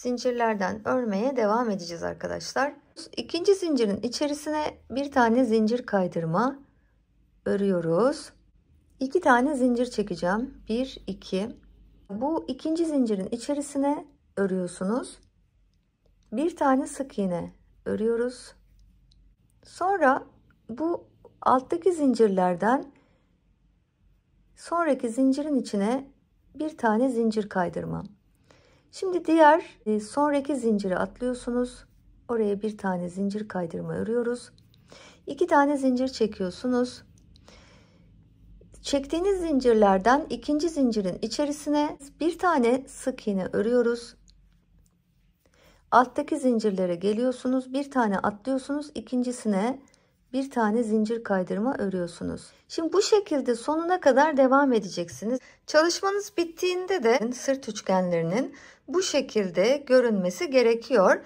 zincirlerden örmeye devam edeceğiz arkadaşlar. İkinci zincirin içerisine bir tane zincir kaydırma örüyoruz. İki tane zincir çekeceğim. Bir, iki. Bu ikinci zincirin içerisine örüyorsunuz. Bir tane sık iğne örüyoruz. Sonra bu alttaki zincirlerden sonraki zincirin içine bir tane zincir kaydırma. Şimdi diğer e, sonraki zinciri atlıyorsunuz. Oraya bir tane zincir kaydırma örüyoruz. İki tane zincir çekiyorsunuz. Çektiğiniz zincirlerden ikinci zincirin içerisine bir tane sık iğne örüyoruz. Alttaki zincirlere geliyorsunuz. Bir tane atlıyorsunuz. ikincisine bir tane zincir kaydırma örüyorsunuz. Şimdi bu şekilde sonuna kadar devam edeceksiniz. Çalışmanız bittiğinde de sırt üçgenlerinin bu şekilde görünmesi gerekiyor.